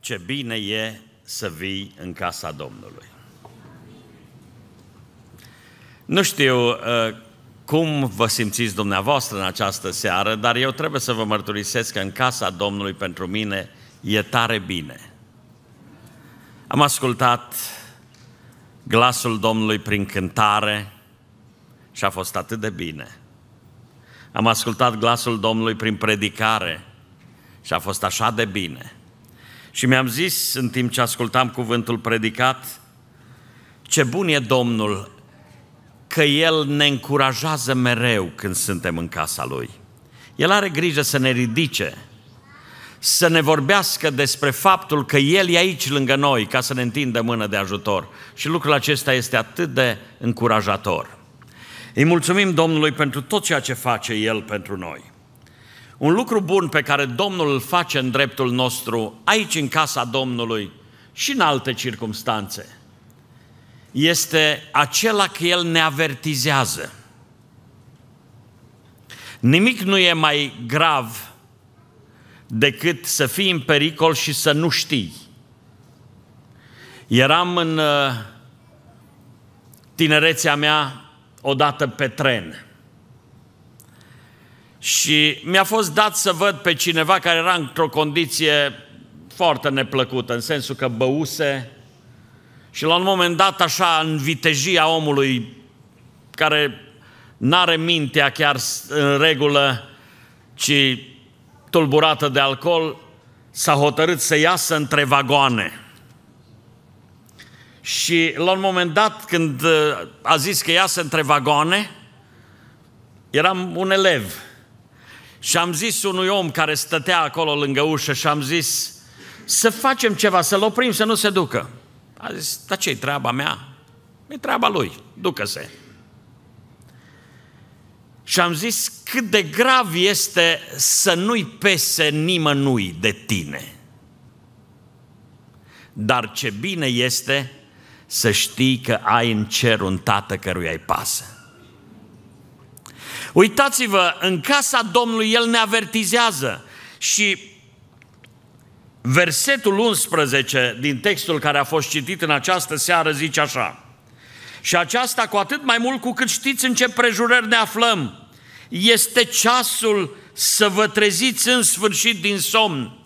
ce bine e să vii în casa Domnului. Nu știu uh, cum vă simțiți dumneavoastră în această seară, dar eu trebuie să vă mărturisesc că în casa Domnului pentru mine e tare bine. Am ascultat glasul Domnului prin cântare și a fost atât de bine. Am ascultat glasul Domnului prin predicare și a fost așa de bine. Și mi-am zis în timp ce ascultam cuvântul predicat, ce bun e Domnul că El ne încurajează mereu când suntem în casa Lui. El are grijă să ne ridice, să ne vorbească despre faptul că El e aici lângă noi ca să ne întindă mână de ajutor. Și lucrul acesta este atât de încurajator. Îi mulțumim Domnului pentru tot ceea ce face El pentru noi. Un lucru bun pe care Domnul îl face în dreptul nostru, aici în casa Domnului și în alte circunstanțe, este acela că El ne avertizează. Nimic nu e mai grav decât să fii în pericol și să nu știi. Eram în uh, tinerețea mea odată pe tren și mi-a fost dat să văd pe cineva care era într-o condiție foarte neplăcută, în sensul că băuse și la un moment dat, așa, în vitejia omului care n-are mintea chiar în regulă, ci tulburată de alcool, s-a hotărât să iasă între vagoane. Și la un moment dat, când uh, a zis că iasă între vagoane, eram un elev și am zis unui om care stătea acolo lângă ușă și am zis să facem ceva, să-l oprim, să nu se ducă. A zis, dar ce-i treaba mea? E treaba lui, ducă-se. Și am zis cât de grav este să nu-i pese nimănui de tine. Dar ce bine este să știi că ai în cer un tată căruia îi pasă. Uitați-vă, în casa Domnului El ne avertizează și versetul 11 din textul care a fost citit în această seară zice așa. Și aceasta cu atât mai mult cu cât știți în ce prejurări ne aflăm. Este ceasul să vă treziți în sfârșit din somn.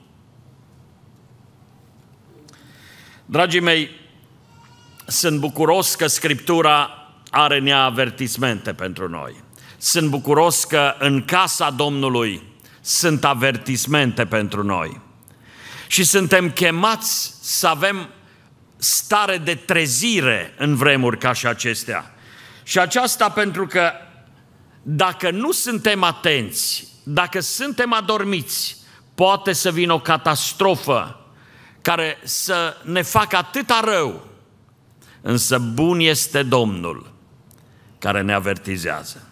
Dragii mei, sunt bucuros că Scriptura are neavertismente pentru noi. Sunt bucuros că în casa Domnului sunt avertismente pentru noi. Și suntem chemați să avem stare de trezire în vremuri ca și acestea. Și aceasta pentru că dacă nu suntem atenți, dacă suntem adormiți, poate să vină o catastrofă care să ne facă atâta rău. Însă bun este Domnul care ne avertizează.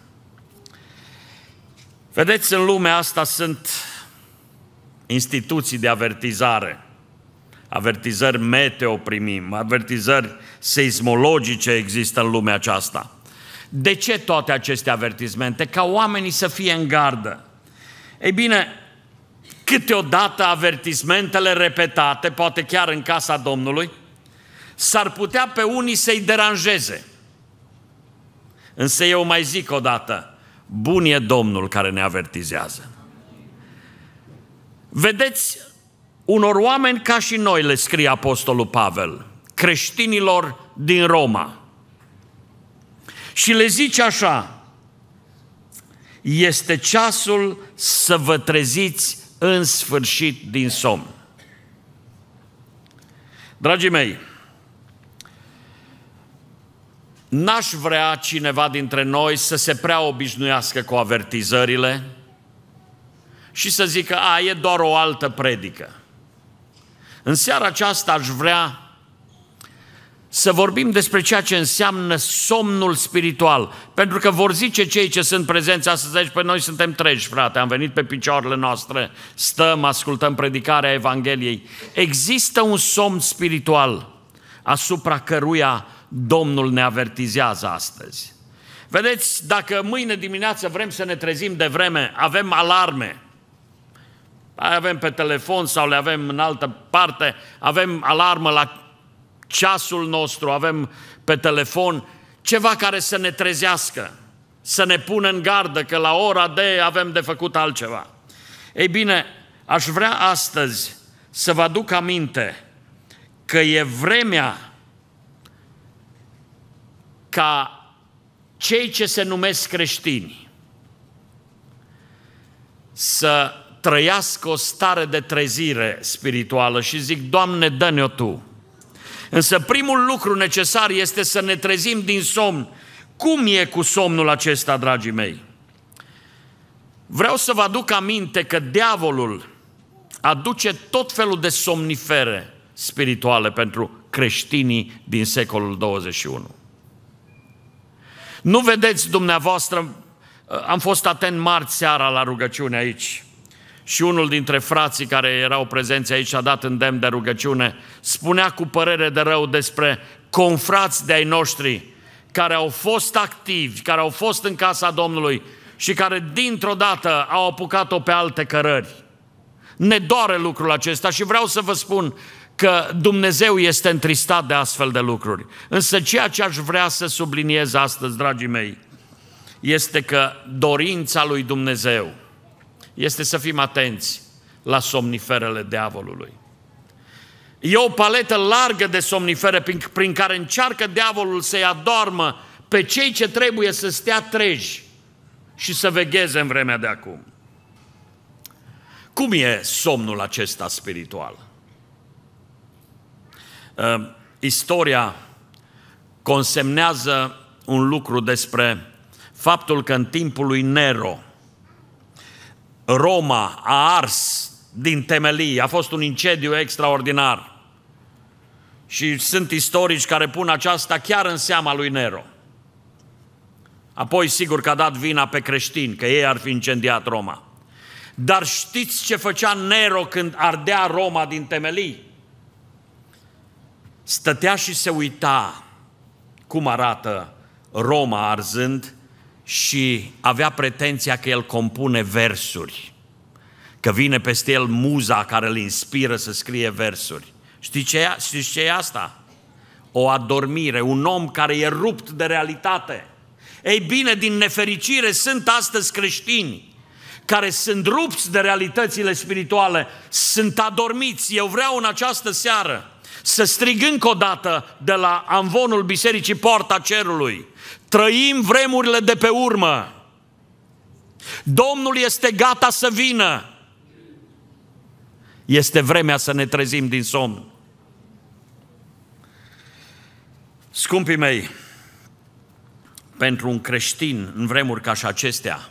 Vedeți, în lumea asta sunt instituții de avertizare. Avertizări meteo primim, avertizări seismologice există în lumea aceasta. De ce toate aceste avertismente? Ca oamenii să fie în gardă. Ei bine, câteodată avertismentele repetate, poate chiar în casa Domnului, s-ar putea pe unii să-i deranjeze. Însă eu mai zic o dată, Bun e Domnul care ne avertizează. Vedeți, unor oameni ca și noi le scrie Apostolul Pavel, creștinilor din Roma. Și le zice așa, este ceasul să vă treziți în sfârșit din somn. Dragii mei, N-aș vrea cineva dintre noi să se prea obișnuiască cu avertizările și să zică, a, e doar o altă predică. În seara aceasta aș vrea să vorbim despre ceea ce înseamnă somnul spiritual. Pentru că vor zice cei ce sunt prezenți astăzi aici, pe păi noi suntem treci, frate, am venit pe picioarele noastre, stăm, ascultăm predicarea Evangheliei. Există un somn spiritual asupra căruia Domnul ne avertizează astăzi. Vedeți, dacă mâine dimineață vrem să ne trezim de vreme, avem alarme. Avem pe telefon sau le avem în altă parte, avem alarmă la ceasul nostru, avem pe telefon ceva care să ne trezească, să ne pună în gardă că la ora de avem de făcut altceva. Ei bine, aș vrea astăzi să vă aduc aminte că e vremea ca cei ce se numesc creștini să trăiască o stare de trezire spirituală și zic, Doamne, dă-ne-o Tu. Însă primul lucru necesar este să ne trezim din somn. Cum e cu somnul acesta, dragii mei? Vreau să vă aduc aminte că diavolul aduce tot felul de somnifere spirituale pentru creștinii din secolul 21. Nu vedeți dumneavoastră, uh, am fost atent marți seara la rugăciune aici și unul dintre frații care erau prezenți aici a dat îndemn de rugăciune, spunea cu părere de rău despre confrați de-ai noștri care au fost activi, care au fost în casa Domnului și care dintr-o dată au apucat-o pe alte cărări. Ne doare lucrul acesta și vreau să vă spun, că Dumnezeu este întristat de astfel de lucruri. Însă ceea ce aș vrea să subliniez astăzi, dragii mei, este că dorința lui Dumnezeu este să fim atenți la somniferele diavolului. E o paletă largă de somnifere prin, prin care încearcă diavolul să-i adormă pe cei ce trebuie să stea treji și să vegheze în vremea de acum. Cum e somnul acesta spiritual? Uh, istoria consemnează un lucru despre faptul că în timpul lui Nero Roma a ars din temelii, a fost un incendiu extraordinar. Și sunt istorici care pun aceasta chiar în seama lui Nero. Apoi, sigur că a dat vina pe creștini, că ei ar fi incendiat Roma. Dar știți ce făcea Nero când ardea Roma din temelii? stătea și se uita cum arată Roma arzând și avea pretenția că el compune versuri, că vine peste el muza care îl inspiră să scrie versuri. Știți ce, știți ce e asta? O adormire, un om care e rupt de realitate. Ei bine, din nefericire sunt astăzi creștini care sunt rupți de realitățile spirituale, sunt adormiți. Eu vreau în această seară să strig încă o dată de la amvonul bisericii Poarta Cerului. Trăim vremurile de pe urmă. Domnul este gata să vină. Este vremea să ne trezim din somn. Scumpii mei, pentru un creștin în vremuri ca și acestea,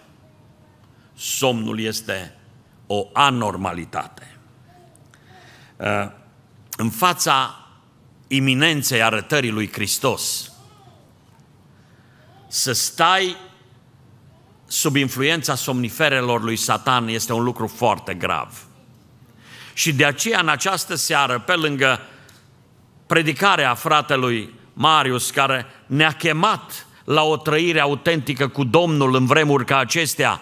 somnul este o anormalitate. Uh, în fața iminenței arătării lui Hristos, să stai sub influența somniferelor lui Satan este un lucru foarte grav. Și de aceea, în această seară, pe lângă predicarea fratelui Marius, care ne-a chemat la o trăire autentică cu Domnul în vremuri ca acestea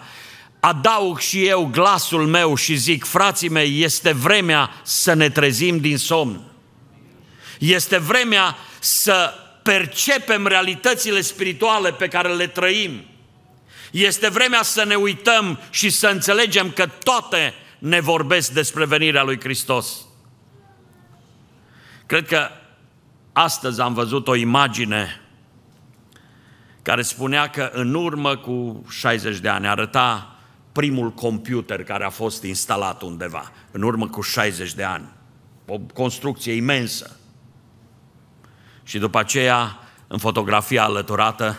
adaug și eu glasul meu și zic, frații mei, este vremea să ne trezim din somn. Este vremea să percepem realitățile spirituale pe care le trăim. Este vremea să ne uităm și să înțelegem că toate ne vorbesc despre venirea lui Hristos. Cred că astăzi am văzut o imagine care spunea că în urmă cu 60 de ani arăta primul computer care a fost instalat undeva, în urmă cu 60 de ani. O construcție imensă. Și după aceea, în fotografia alăturată,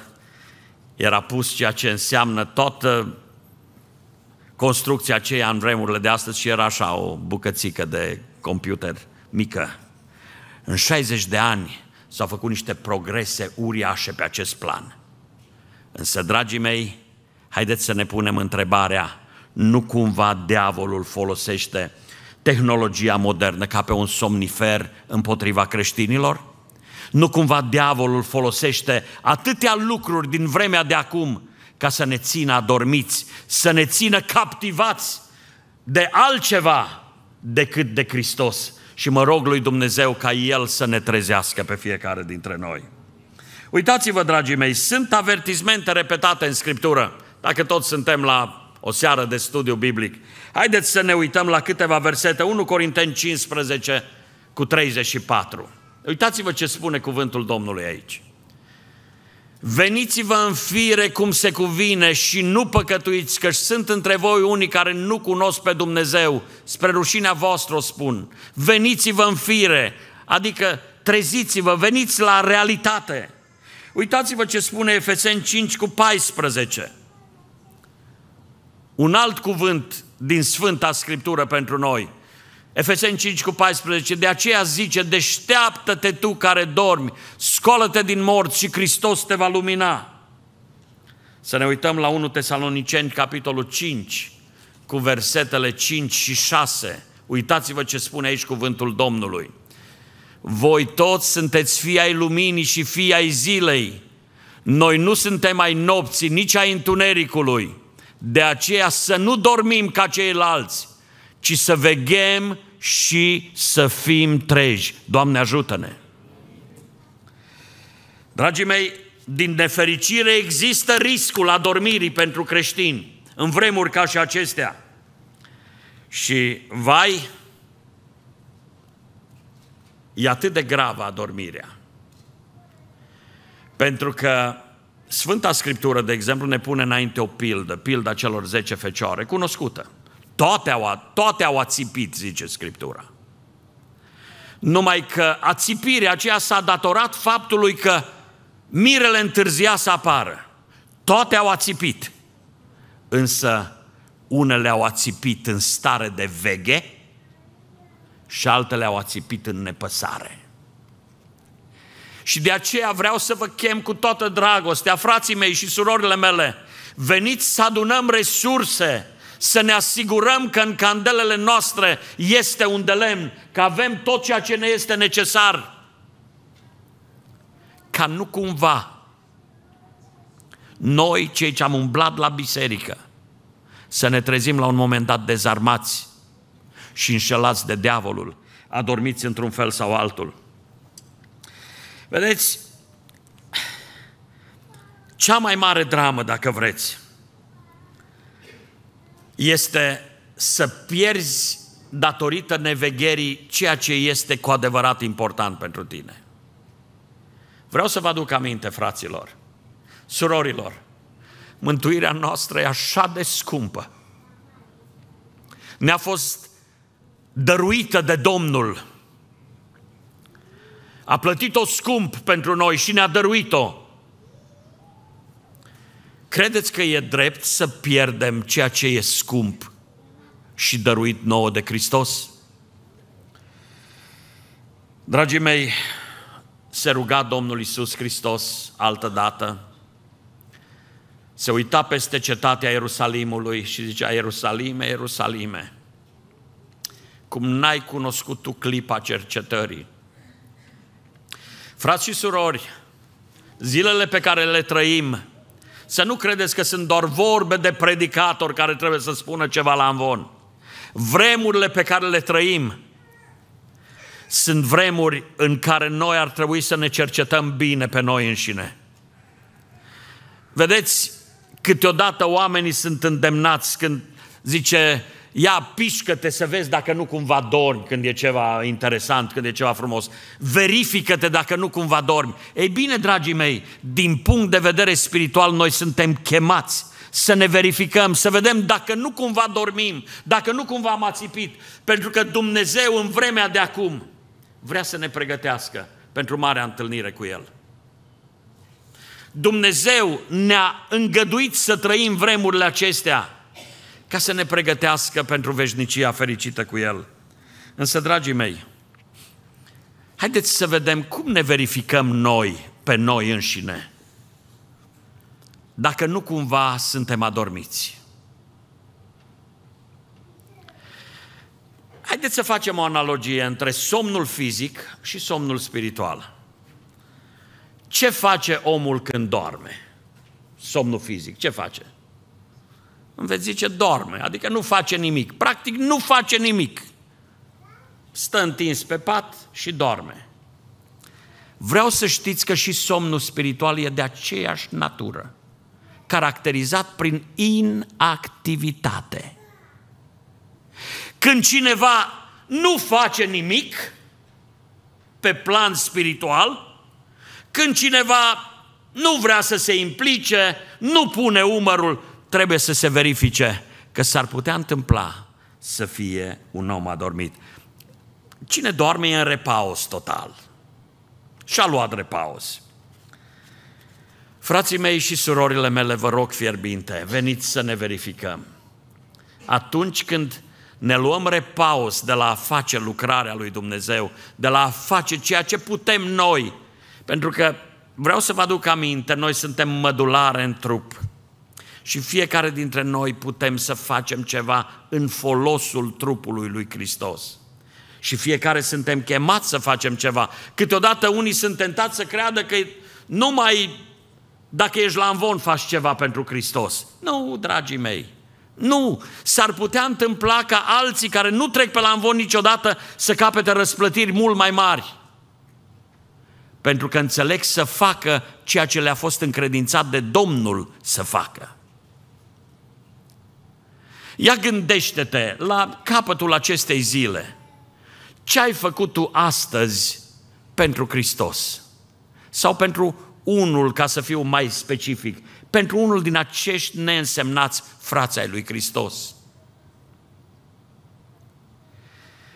era pus ceea ce înseamnă toată construcția aceea în vremurile de astăzi și era așa o bucățică de computer mică. În 60 de ani s-au făcut niște progrese uriașe pe acest plan. Însă, dragii mei, haideți să ne punem întrebarea, nu cumva diavolul folosește tehnologia modernă ca pe un somnifer împotriva creștinilor? Nu cumva diavolul folosește atâtea lucruri din vremea de acum ca să ne țină adormiți, să ne țină captivați de altceva decât de Hristos. Și mă rog lui Dumnezeu ca El să ne trezească pe fiecare dintre noi. Uitați-vă, dragii mei, sunt avertismente repetate în Scriptură. Dacă toți suntem la o seară de studiu biblic, haideți să ne uităm la câteva versete. 1 Corinteni 15 cu 34. Uitați-vă ce spune cuvântul Domnului aici. Veniți-vă în fire cum se cuvine și nu păcătuiți, că sunt între voi unii care nu cunosc pe Dumnezeu, spre rușinea voastră o spun. Veniți-vă în fire, adică treziți-vă, veniți la realitate. Uitați-vă ce spune Efeseni 5 cu 14. Un alt cuvânt din Sfânta Scriptură pentru noi. Efeseni 5 cu 14, de aceea zice, deșteaptă-te tu care dormi, scolă te din morți și Hristos te va lumina. Să ne uităm la 1 Tesaloniceni, capitolul 5, cu versetele 5 și 6. Uitați-vă ce spune aici cuvântul Domnului. Voi toți sunteți fii ai luminii și fii ai zilei. Noi nu suntem ai nopții, nici ai întunericului. De aceea să nu dormim ca ceilalți, ci să veghem și să fim treji. Doamne ajută-ne! Dragii mei, din nefericire există riscul adormirii pentru creștini în vremuri ca și acestea. Și vai, e atât de gravă adormirea. Pentru că Sfânta Scriptură, de exemplu, ne pune înainte o pildă, pilda celor 10 fecioare, cunoscută. Toate au, toate au ațipit, zice Scriptura. Numai că ațipirea aceea s-a datorat faptului că mirele întârzia să apară. Toate au ațipit. Însă unele au ațipit în stare de veghe și altele au ațipit în nepăsare. Și de aceea vreau să vă chem cu toată dragostea, frații mei și surorile mele, veniți să adunăm resurse, să ne asigurăm că în candelele noastre este un de lemn, că avem tot ceea ce ne este necesar. Ca nu cumva noi, cei ce am umblat la biserică, să ne trezim la un moment dat dezarmați și înșelați de diavolul, adormiți într-un fel sau altul. Vedeți, cea mai mare dramă, dacă vreți, este să pierzi datorită nevegherii ceea ce este cu adevărat important pentru tine. Vreau să vă aduc aminte, fraților, surorilor, mântuirea noastră e așa de scumpă. Ne-a fost dăruită de Domnul a plătit-o scump pentru noi și ne-a dăruit-o. Credeți că e drept să pierdem ceea ce e scump și dăruit nouă de Hristos? Dragii mei, se ruga Domnul Isus Hristos altă dată, se uita peste cetatea Ierusalimului și zicea, Ierusalime, Ierusalime, cum n-ai cunoscut tu clipa cercetării, Frați și surori, zilele pe care le trăim, să nu credeți că sunt doar vorbe de predicatori care trebuie să spună ceva la amvon. Vremurile pe care le trăim sunt vremuri în care noi ar trebui să ne cercetăm bine pe noi înșine. Vedeți, câteodată oamenii sunt îndemnați când zice ia pișcă-te să vezi dacă nu cumva dormi când e ceva interesant, când e ceva frumos. Verifică-te dacă nu cumva dormi. Ei bine, dragii mei, din punct de vedere spiritual, noi suntem chemați să ne verificăm, să vedem dacă nu cumva dormim, dacă nu cumva am ațipit, pentru că Dumnezeu în vremea de acum vrea să ne pregătească pentru marea întâlnire cu El. Dumnezeu ne-a îngăduit să trăim vremurile acestea ca să ne pregătească pentru veșnicia fericită cu El. Însă, dragii mei, haideți să vedem cum ne verificăm noi pe noi înșine. Dacă nu cumva suntem adormiți. Haideți să facem o analogie între somnul fizic și somnul spiritual. Ce face omul când doarme? Somnul fizic, ce face? Îmi veți zice, dorme, adică nu face nimic. Practic nu face nimic. Stă întins pe pat și dorme. Vreau să știți că și somnul spiritual e de aceeași natură, caracterizat prin inactivitate. Când cineva nu face nimic pe plan spiritual, când cineva nu vrea să se implice, nu pune umărul trebuie să se verifice că s-ar putea întâmpla să fie un om adormit. Cine doarme e în repaus total. Și-a luat repaus. Frații mei și surorile mele, vă rog fierbinte, veniți să ne verificăm. Atunci când ne luăm repaus de la a face lucrarea lui Dumnezeu, de la a face ceea ce putem noi, pentru că vreau să vă aduc aminte, noi suntem mădulare în trup. Și fiecare dintre noi putem să facem ceva în folosul trupului lui Hristos. Și fiecare suntem chemați să facem ceva. Câteodată unii sunt tentați să creadă că numai dacă ești la învon faci ceva pentru Hristos. Nu, dragii mei, nu, s-ar putea întâmpla ca alții care nu trec pe la învon niciodată să capete răsplătiri mult mai mari. Pentru că înțeleg să facă ceea ce le-a fost încredințat de Domnul să facă. Ia gândește-te la capătul acestei zile. Ce ai făcut tu astăzi pentru Hristos? Sau pentru unul, ca să fiu mai specific, pentru unul din acești neînsemnați frați ai lui Hristos?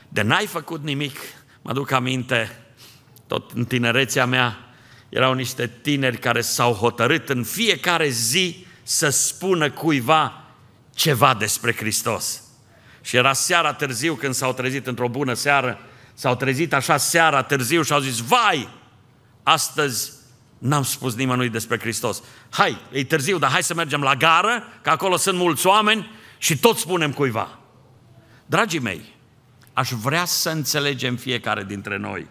De n-ai făcut nimic, mă duc aminte, tot în tinerețea mea, erau niște tineri care s-au hotărât în fiecare zi să spună cuiva ceva despre Hristos. Și era seara târziu când s-au trezit într-o bună seară, s-au trezit așa seara târziu și au zis, vai, astăzi n-am spus nimănui despre Hristos. Hai, e târziu, dar hai să mergem la gară, că acolo sunt mulți oameni și tot spunem cuiva. Dragii mei, aș vrea să înțelegem fiecare dintre noi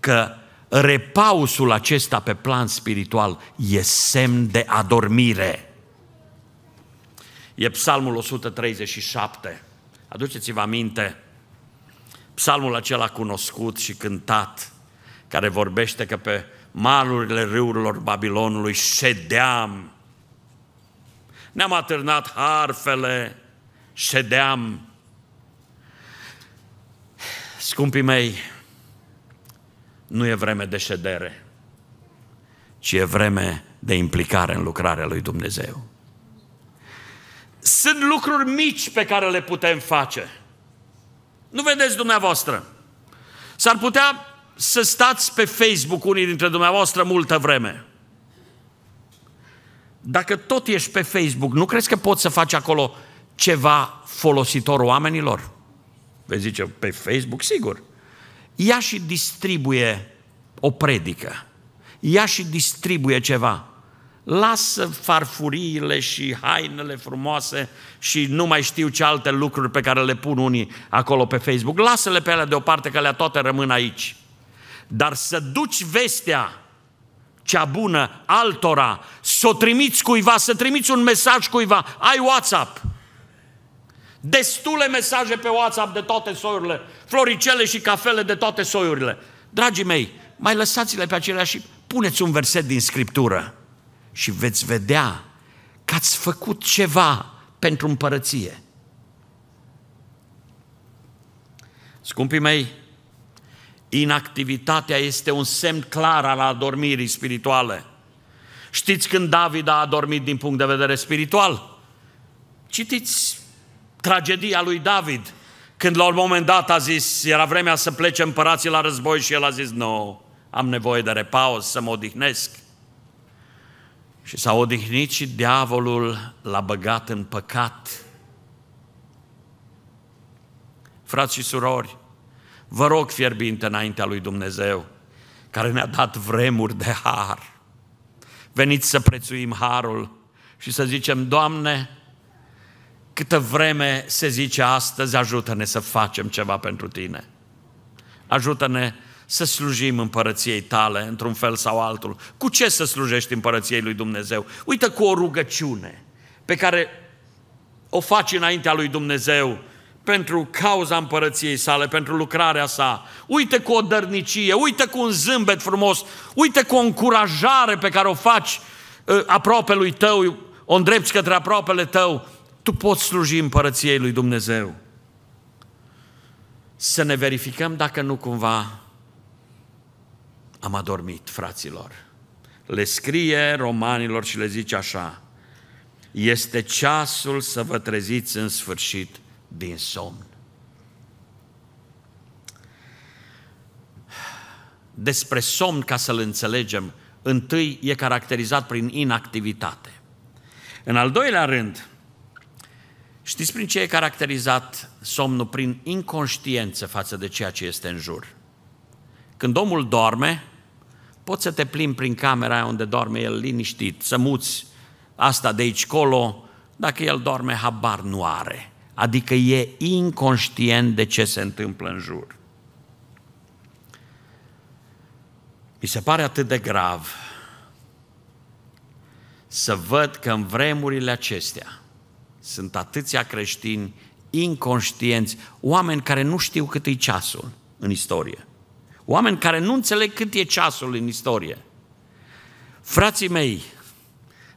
că repausul acesta pe plan spiritual e semn de adormire e Psalmul 137. Aduceți-vă aminte, psalmul acela cunoscut și cântat, care vorbește că pe malurile râurilor Babilonului ședeam, ne-am atârnat harfele, ședeam. Scumpii mei, nu e vreme de ședere, ci e vreme de implicare în lucrarea lui Dumnezeu. Sunt lucruri mici pe care le putem face. Nu vedeți dumneavoastră. S-ar putea să stați pe Facebook unii dintre dumneavoastră multă vreme. Dacă tot ești pe Facebook, nu crezi că poți să faci acolo ceva folositor oamenilor? Vezi zice, pe Facebook, sigur. Ia și distribuie o predică. Ia și distribuie ceva. Lasă farfuriile și hainele frumoase și nu mai știu ce alte lucruri pe care le pun unii acolo pe Facebook. Lasă-le pe alea deoparte că le toate rămân aici. Dar să duci vestea cea bună altora, să o trimiți cuiva, să trimiți un mesaj cuiva, ai WhatsApp. Destule mesaje pe WhatsApp de toate soiurile, floricele și cafele de toate soiurile. Dragii mei, mai lăsați-le pe acelea și puneți un verset din Scriptură și veți vedea că ați făcut ceva pentru împărăție. Scumpii mei, inactivitatea este un semn clar al adormirii spirituale. Știți când David a adormit din punct de vedere spiritual? Citiți tragedia lui David, când la un moment dat a zis, era vremea să plece împărații la război și el a zis, nu, no, am nevoie de repaus, să mă odihnesc. Și s-a odihnit și diavolul l-a băgat în păcat. Frați și surori, vă rog fierbinte înaintea lui Dumnezeu, care ne-a dat vremuri de har. Veniți să prețuim harul și să zicem, Doamne, câtă vreme se zice astăzi, ajută-ne să facem ceva pentru Tine. Ajută-ne să slujim împărăției tale într-un fel sau altul. Cu ce să slujești împărăției lui Dumnezeu? Uită cu o rugăciune pe care o faci înaintea lui Dumnezeu pentru cauza împărăției sale, pentru lucrarea sa. Uită cu o dărnicie, uită cu un zâmbet frumos, uită cu o încurajare pe care o faci uh, aproape lui tău, o îndrepți către aproapele tău. Tu poți sluji împărăției lui Dumnezeu. Să ne verificăm dacă nu cumva am adormit, fraților. Le scrie romanilor și le zice așa, este ceasul să vă treziți în sfârșit din somn. Despre somn, ca să-l înțelegem, întâi e caracterizat prin inactivitate. În al doilea rând, știți prin ce e caracterizat somnul? Prin inconștiență față de ceea ce este în jur. Când omul dorme. Poți să te plimbi prin camera aia unde doarme el liniștit, să muți asta de aici colo, dacă el doarme, habar nu are. Adică e inconștient de ce se întâmplă în jur. Mi se pare atât de grav să văd că în vremurile acestea sunt atâția creștini inconștienți, oameni care nu știu cât e ceasul în istorie. Oameni care nu înțeleg cât e ceasul în istorie. Frații mei,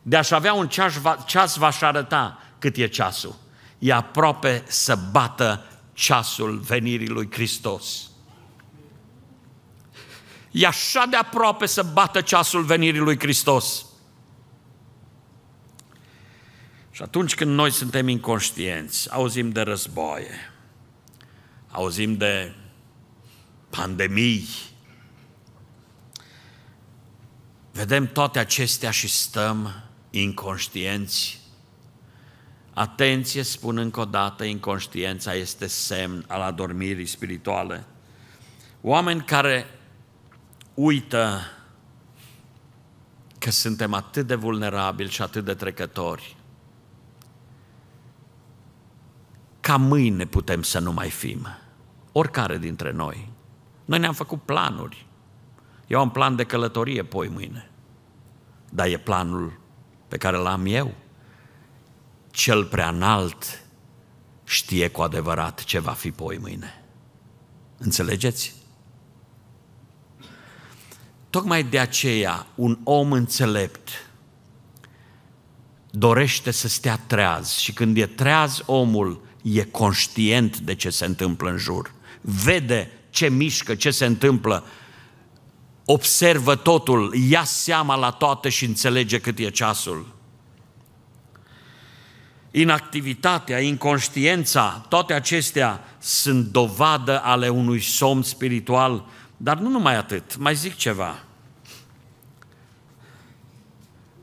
de aș avea un ceas, ceas v-aș arăta cât e ceasul. E aproape să bată ceasul venirii lui Hristos. E așa de aproape să bată ceasul venirii lui Hristos. Și atunci când noi suntem inconștienți, auzim de războaie, auzim de pandemii. Vedem toate acestea și stăm inconștienți. Atenție, spun încă o dată, inconștiența este semn al adormirii spirituale. Oameni care uită că suntem atât de vulnerabili și atât de trecători. Ca mâine putem să nu mai fim. Oricare dintre noi. Noi ne-am făcut planuri. Eu am plan de călătorie poi mâine. Dar e planul pe care l-am eu. Cel prea înalt știe cu adevărat ce va fi poi mâine. Înțelegeți? Tocmai de aceea un om înțelept dorește să stea treaz și când e treaz omul e conștient de ce se întâmplă în jur, vede ce mișcă, ce se întâmplă. Observă totul, ia seama la toate și înțelege cât e ceasul. Inactivitatea, inconștiența, toate acestea sunt dovadă ale unui somn spiritual, dar nu numai atât, mai zic ceva.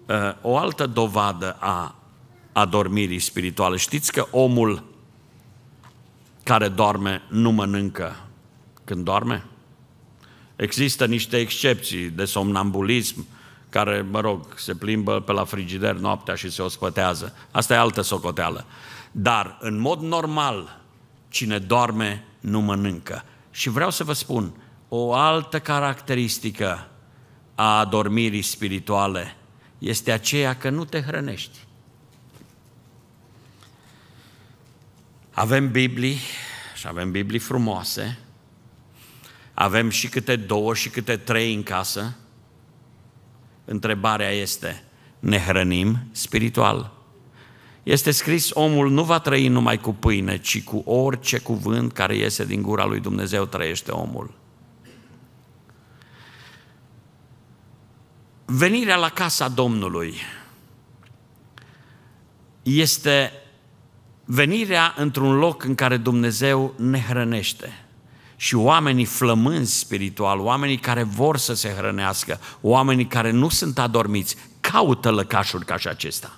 Ă, o altă dovadă a adormirii spirituale. Știți că omul care doarme nu mănâncă când doarme? Există niște excepții de somnambulism care, mă rog, se plimbă pe la frigider noaptea și se ospătează. Asta e altă socoteală. Dar, în mod normal, cine doarme nu mănâncă. Și vreau să vă spun, o altă caracteristică a adormirii spirituale este aceea că nu te hrănești. Avem Biblii și avem Biblii frumoase, avem și câte două și câte trei în casă. Întrebarea este, ne hrănim spiritual? Este scris, omul nu va trăi numai cu pâine, ci cu orice cuvânt care iese din gura lui Dumnezeu trăiește omul. Venirea la casa Domnului este venirea într-un loc în care Dumnezeu ne hrănește și oamenii flămânzi spiritual, oamenii care vor să se hrănească, oamenii care nu sunt adormiți, caută lăcașuri ca și acesta.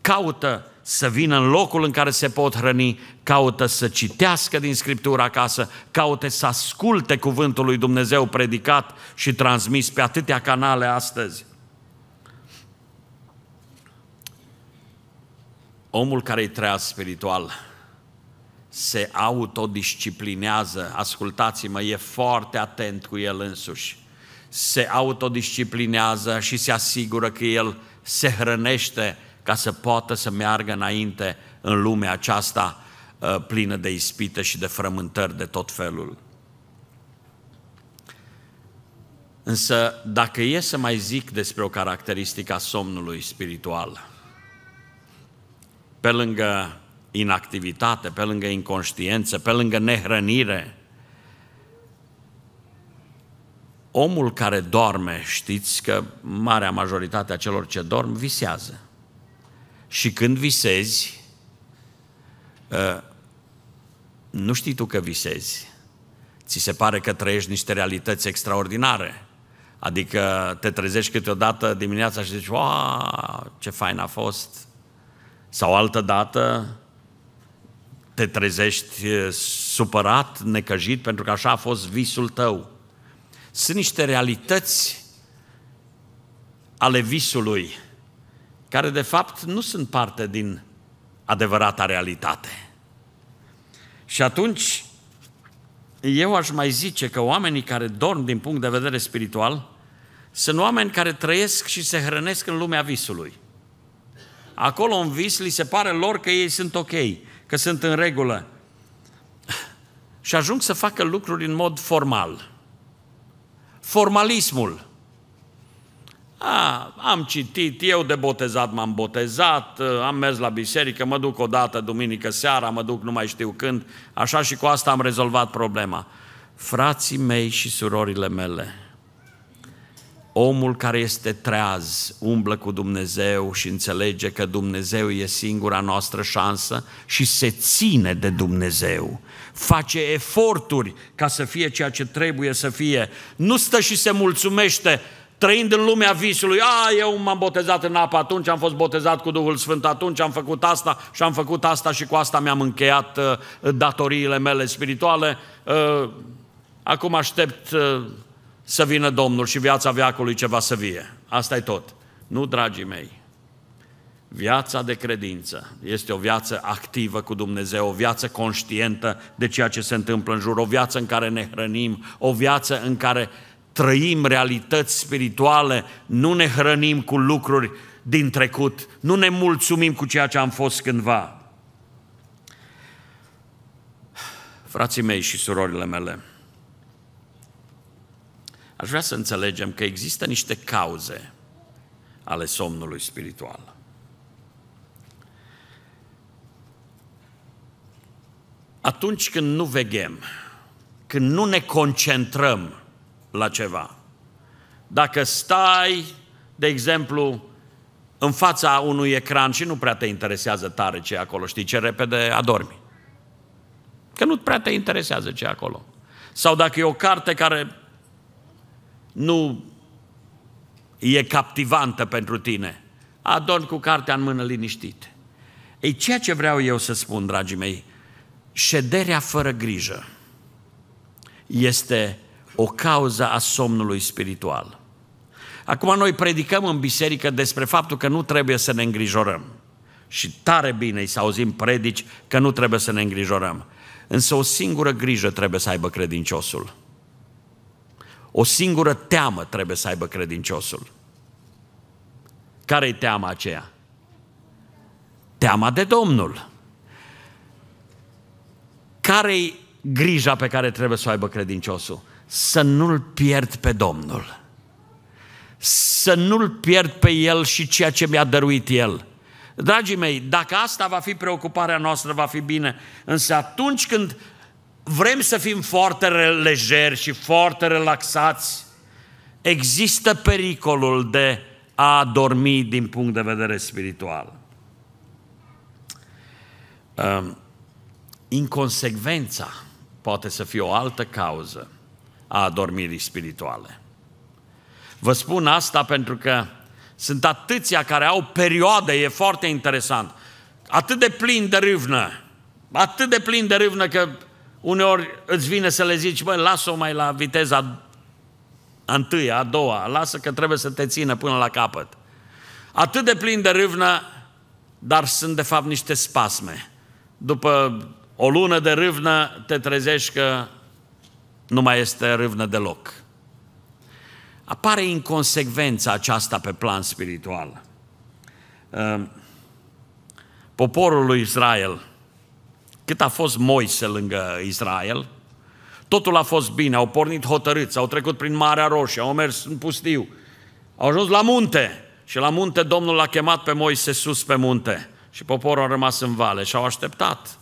Caută să vină în locul în care se pot hrăni, caută să citească din Scriptura acasă, caută să asculte cuvântul lui Dumnezeu predicat și transmis pe atâtea canale astăzi. Omul care e treaz spiritual se autodisciplinează, ascultați-mă, e foarte atent cu el însuși, se autodisciplinează și se asigură că el se hrănește ca să poată să meargă înainte în lumea aceasta uh, plină de ispite și de frământări de tot felul. Însă, dacă e să mai zic despre o caracteristică a somnului spiritual, pe lângă inactivitate, pe lângă inconștiență, pe lângă nehrănire. Omul care doarme, știți că marea majoritate a celor ce dorm visează. Și când visezi, ă, nu știi tu că visezi. Ți se pare că trăiești niște realități extraordinare. Adică te trezești câteodată dimineața și zici, ce fain a fost. Sau altă dată te trezești supărat, necăjit, pentru că așa a fost visul tău. Sunt niște realități ale visului, care de fapt nu sunt parte din adevărata realitate. Și atunci, eu aș mai zice că oamenii care dorm din punct de vedere spiritual sunt oameni care trăiesc și se hrănesc în lumea visului. Acolo în vis li se pare lor că ei sunt ok că sunt în regulă. Și ajung să facă lucruri în mod formal. Formalismul. A, am citit, eu de botezat m-am botezat, am mers la biserică, mă duc o dată duminică seara, mă duc nu mai știu când, așa și cu asta am rezolvat problema. Frații mei și surorile mele, Omul care este treaz umblă cu Dumnezeu și înțelege că Dumnezeu e singura noastră șansă și se ține de Dumnezeu. Face eforturi ca să fie ceea ce trebuie să fie. Nu stă și se mulțumește trăind în lumea visului. A, eu m-am botezat în apă atunci, am fost botezat cu Duhul Sfânt atunci, am făcut asta și am făcut asta și cu asta mi-am încheiat uh, datoriile mele spirituale. Uh, acum aștept uh, să vină Domnul și viața veacului ceva să vie. asta e tot. Nu, dragii mei. Viața de credință este o viață activă cu Dumnezeu, o viață conștientă de ceea ce se întâmplă în jur, o viață în care ne hrănim, o viață în care trăim realități spirituale, nu ne hrănim cu lucruri din trecut, nu ne mulțumim cu ceea ce am fost cândva. Frații mei și surorile mele, Aș vrea să înțelegem că există niște cauze ale somnului spiritual. Atunci când nu veghem, când nu ne concentrăm la ceva, dacă stai, de exemplu, în fața unui ecran și nu prea te interesează tare ce e acolo, știi ce repede adormi. Că nu prea te interesează ce e acolo. Sau dacă e o carte care nu e captivantă pentru tine. Adormi cu cartea în mână liniștit. Ei, ceea ce vreau eu să spun, dragii mei, șederea fără grijă este o cauză a somnului spiritual. Acum noi predicăm în biserică despre faptul că nu trebuie să ne îngrijorăm. Și tare bine îi să auzim predici că nu trebuie să ne îngrijorăm. Însă o singură grijă trebuie să aibă credinciosul. O singură teamă trebuie să aibă credinciosul. care e teama aceea? Teama de Domnul. care e grija pe care trebuie să o aibă credinciosul? Să nu-l pierd pe Domnul. Să nu-l pierd pe el și ceea ce mi-a dăruit el. Dragii mei, dacă asta va fi preocuparea noastră, va fi bine. Însă atunci când vrem să fim foarte lejeri și foarte relaxați, există pericolul de a dormi din punct de vedere spiritual. Um, inconsecvența poate să fie o altă cauză a adormirii spirituale. Vă spun asta pentru că sunt atâția care au perioade, e foarte interesant, atât de plin de râvnă, atât de plin de râvnă că Uneori îți vine să le zici, băi, lasă-o mai la viteza a întâia, a doua, lasă că trebuie să te țină până la capăt. Atât de plin de râvnă, dar sunt de fapt niște spasme. După o lună de râvnă, te trezești că nu mai este râvnă deloc. Apare inconsecvența aceasta pe plan spiritual. Ehm, poporul lui Israel cât a fost Moise lângă Israel, totul a fost bine, au pornit hotărâți, au trecut prin Marea Roșie, au mers în pustiu, au ajuns la munte și la munte Domnul l-a chemat pe Moise sus pe munte și poporul a rămas în vale și au așteptat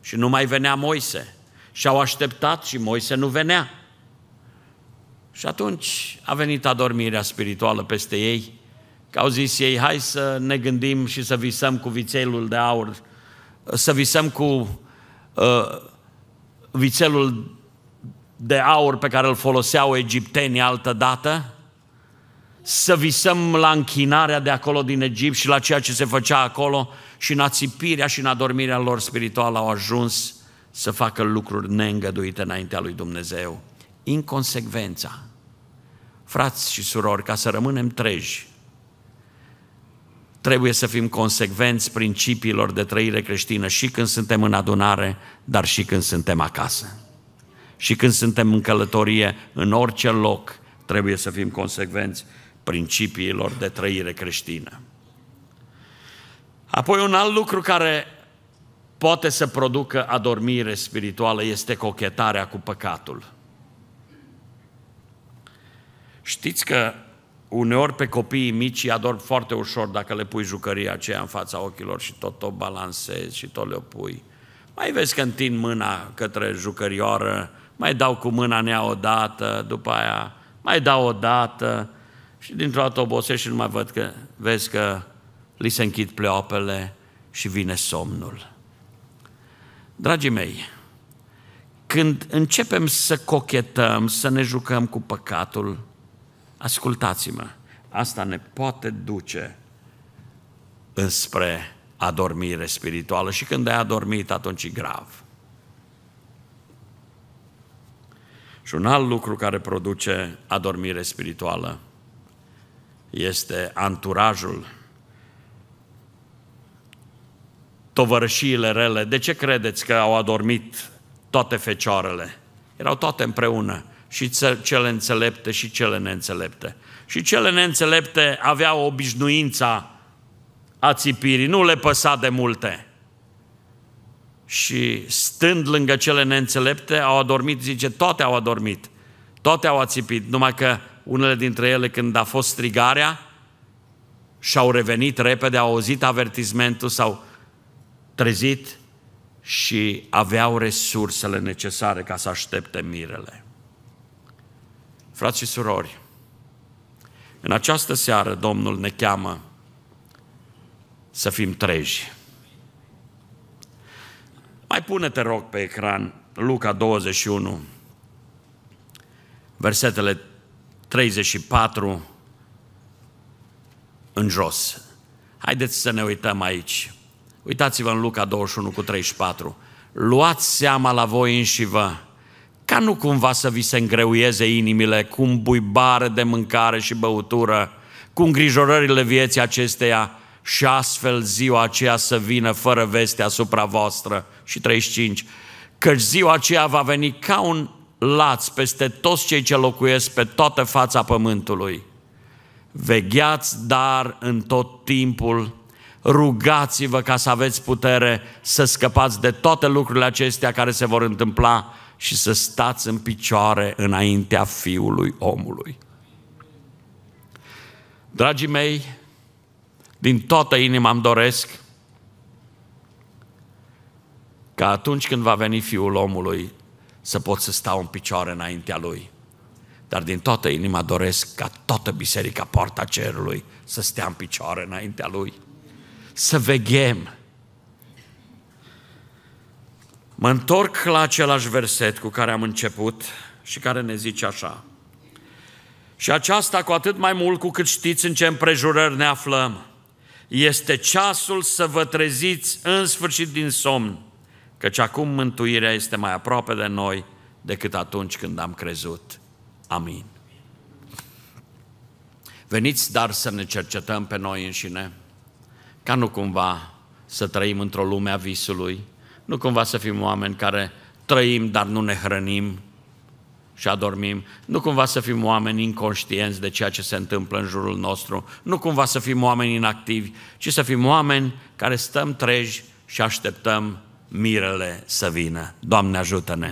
și nu mai venea Moise și au așteptat și Moise nu venea. Și atunci a venit adormirea spirituală peste ei, că au zis ei, hai să ne gândim și să visăm cu vițelul de aur să visăm cu uh, vițelul de aur pe care îl foloseau egiptenii altă dată, să visăm la închinarea de acolo din Egipt și la ceea ce se făcea acolo și în ațipirea și în adormirea lor spirituală au ajuns să facă lucruri neîngăduite înaintea lui Dumnezeu. Inconsecvența. Frați și surori, ca să rămânem treji, trebuie să fim consecvenți principiilor de trăire creștină și când suntem în adunare, dar și când suntem acasă. Și când suntem în călătorie, în orice loc, trebuie să fim consecvenți principiilor de trăire creștină. Apoi un alt lucru care poate să producă adormire spirituală este cochetarea cu păcatul. Știți că uneori pe copiii mici îi ador foarte ușor dacă le pui jucăria aceea în fața ochilor și tot o balansezi și tot le pui. Mai vezi că întind mâna către jucărioară, mai dau cu mâna nea o dată, după aia mai dau o dată și dintr-o dată obosești și nu mai văd că vezi că li se închid pleoapele și vine somnul. Dragii mei, când începem să cochetăm, să ne jucăm cu păcatul, Ascultați-mă, asta ne poate duce înspre adormire spirituală și când ai adormit, atunci e grav. Și un alt lucru care produce adormire spirituală este anturajul, tovărășiile rele. De ce credeți că au adormit toate fecioarele? Erau toate împreună și cele înțelepte și cele neînțelepte. Și cele neînțelepte aveau obișnuința a țipirii, nu le păsa de multe. Și stând lângă cele neînțelepte, au adormit, zice, toate au adormit, toate au ațipit, numai că unele dintre ele, când a fost strigarea, și-au revenit repede, au auzit avertismentul, s-au trezit și aveau resursele necesare ca să aștepte mirele. Frați și surori, în această seară Domnul ne cheamă să fim treji. Mai pune, te rog, pe ecran Luca 21, versetele 34 în jos. Haideți să ne uităm aici. Uitați-vă în Luca 21 cu 34. Luați seama la voi înși vă ca nu cumva să vi se îngreuieze inimile cu un buibare de mâncare și băutură, cu îngrijorările vieții acesteia și astfel ziua aceea să vină fără veste asupra voastră. Și 35. Căci ziua aceea va veni ca un laț peste toți cei ce locuiesc pe toată fața pământului. Vegheați, dar, în tot timpul, rugați-vă ca să aveți putere să scăpați de toate lucrurile acestea care se vor întâmpla și să stați în picioare înaintea Fiului omului. Dragii mei, din toată inima îmi doresc ca atunci când va veni Fiul omului să pot să stau în picioare înaintea Lui. Dar din toată inima doresc ca toată biserica poarta cerului să stea în picioare înaintea Lui. Să veghem, Mă întorc la același verset cu care am început și care ne zice așa. Și aceasta cu atât mai mult cu cât știți în ce împrejurări ne aflăm. Este ceasul să vă treziți în sfârșit din somn, căci acum mântuirea este mai aproape de noi decât atunci când am crezut. Amin. Veniți dar să ne cercetăm pe noi înșine, ca nu cumva să trăim într-o lume a visului, nu cumva să fim oameni care trăim, dar nu ne hrănim și adormim. Nu cumva să fim oameni inconștienți de ceea ce se întâmplă în jurul nostru. Nu cumva să fim oameni inactivi, ci să fim oameni care stăm treji și așteptăm mirele să vină. Doamne ajută-ne!